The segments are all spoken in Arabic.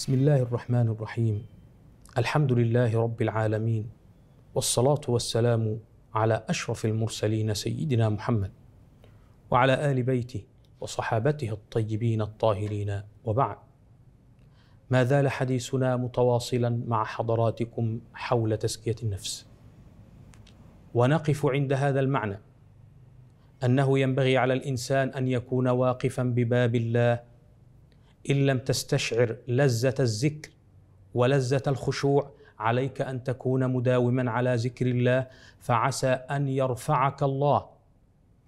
بسم الله الرحمن الرحيم الحمد لله رب العالمين والصلاه والسلام على اشرف المرسلين سيدنا محمد وعلى ال بيته وصحابته الطيبين الطاهرين وبعد ما زال حديثنا متواصلا مع حضراتكم حول تزكيه النفس ونقف عند هذا المعنى انه ينبغي على الانسان ان يكون واقفا بباب الله ان لم تستشعر لذه الذكر ولذه الخشوع عليك ان تكون مداوما على ذكر الله فعسى ان يرفعك الله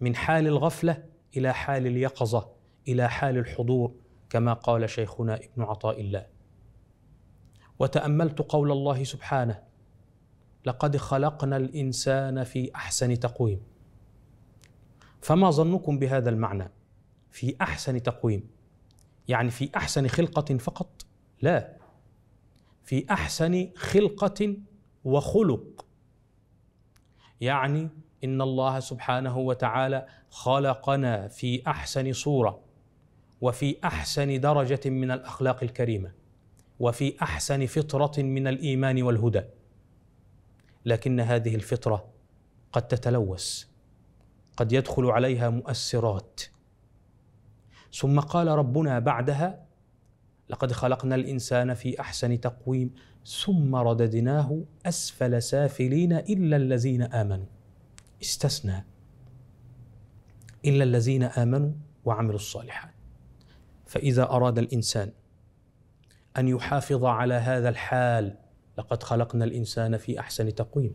من حال الغفله الى حال اليقظه الى حال الحضور كما قال شيخنا ابن عطاء الله وتاملت قول الله سبحانه لقد خلقنا الانسان في احسن تقويم فما ظنكم بهذا المعنى في احسن تقويم يعني في احسن خلقه فقط لا في احسن خلقه وخلق يعني ان الله سبحانه وتعالى خلقنا في احسن صوره وفي احسن درجه من الاخلاق الكريمه وفي احسن فطره من الايمان والهدى لكن هذه الفطره قد تتلوث قد يدخل عليها مؤثرات ثم قال ربنا بعدها لقد خلقنا الانسان في احسن تقويم ثم رددناه اسفل سافلين الا الذين امنوا استثنى الا الذين امنوا وعملوا الصالحات فاذا اراد الانسان ان يحافظ على هذا الحال لقد خلقنا الانسان في احسن تقويم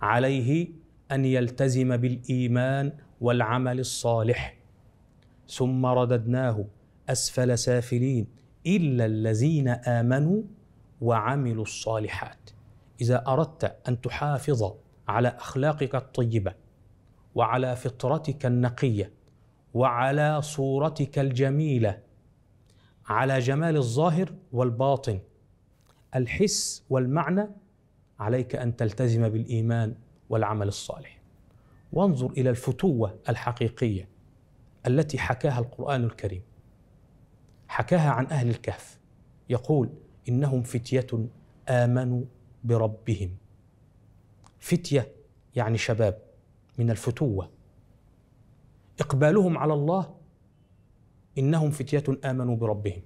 عليه ان يلتزم بالايمان والعمل الصالح ثم رددناه اسفل سافلين الا الذين امنوا وعملوا الصالحات اذا اردت ان تحافظ على اخلاقك الطيبه وعلى فطرتك النقيه وعلى صورتك الجميله على جمال الظاهر والباطن الحس والمعنى عليك ان تلتزم بالايمان والعمل الصالح وانظر الى الفتوه الحقيقيه التي حكاها القرآن الكريم حكاها عن أهل الكهف يقول إنهم فتية آمنوا بربهم فتية يعني شباب من الفتوة إقبالهم على الله إنهم فتية آمنوا بربهم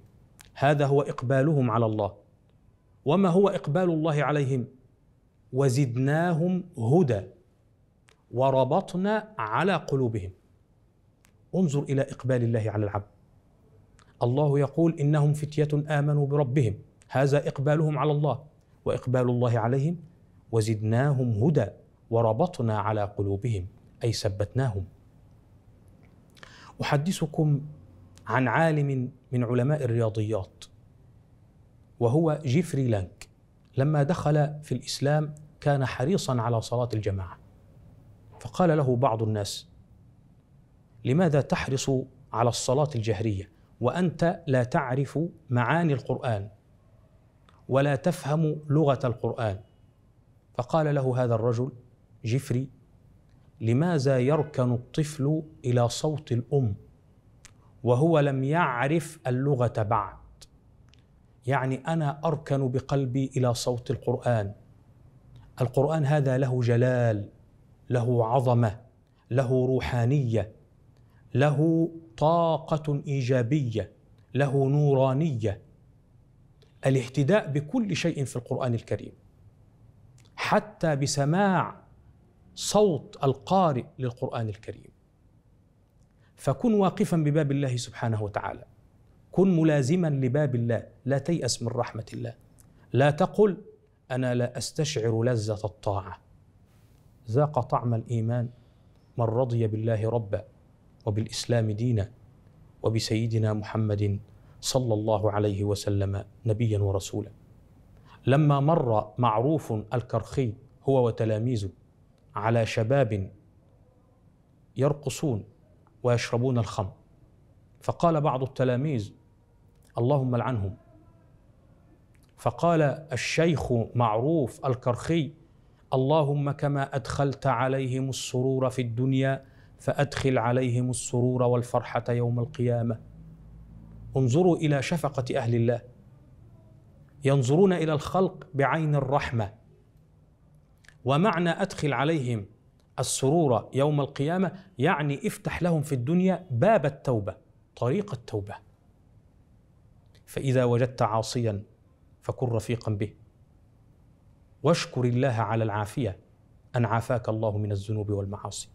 هذا هو إقبالهم على الله وما هو إقبال الله عليهم وزدناهم هدى وربطنا على قلوبهم انظر الى اقبال الله على العبد الله يقول انهم فتيه امنوا بربهم هذا اقبالهم على الله واقبال الله عليهم وزدناهم هدى وربطنا على قلوبهم اي ثبتناهم احدثكم عن عالم من علماء الرياضيات وهو جيفري لانك لما دخل في الاسلام كان حريصا على صلاه الجماعه فقال له بعض الناس لماذا تحرص على الصلاة الجهرية وأنت لا تعرف معاني القرآن ولا تفهم لغة القرآن فقال له هذا الرجل جفري لماذا يركن الطفل إلى صوت الأم وهو لم يعرف اللغة بعد يعني أنا أركن بقلبي إلى صوت القرآن القرآن هذا له جلال له عظمة له روحانية له طاقه ايجابيه له نورانيه الاهتداء بكل شيء في القران الكريم حتى بسماع صوت القارئ للقران الكريم فكن واقفا بباب الله سبحانه وتعالى كن ملازما لباب الله لا تيأس من رحمة الله لا تقل أنا لا أستشعر لذة الطاعة ذاق طعم الإيمان من رضي بالله ربا وبالإسلام دينا وبسيدنا محمد صلى الله عليه وسلم نبيا ورسولا لما مر معروف الكرخي هو وتلاميذه على شباب يرقصون ويشربون الخمر فقال بعض التلاميذ اللهم لعنهم فقال الشيخ معروف الكرخي اللهم كما ادخلت عليهم السرور في الدنيا فادخل عليهم السرور والفرحه يوم القيامه انظروا الى شفقه اهل الله ينظرون الى الخلق بعين الرحمه ومعنى ادخل عليهم السرور يوم القيامه يعني افتح لهم في الدنيا باب التوبه طريق التوبه فاذا وجدت عاصيا فكن رفيقا به واشكر الله على العافيه ان عافاك الله من الذنوب والمعاصي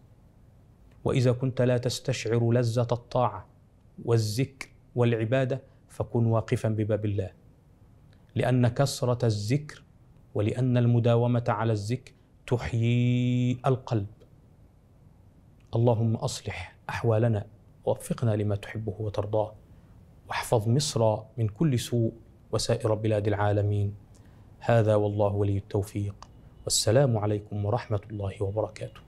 واذا كنت لا تستشعر لذه الطاعه والذكر والعباده فكن واقفا بباب الله لان كثره الذكر ولان المداومه على الذكر تحيي القلب اللهم اصلح احوالنا ووفقنا لما تحبه وترضاه واحفظ مصر من كل سوء وسائر بلاد العالمين هذا والله ولي التوفيق والسلام عليكم ورحمه الله وبركاته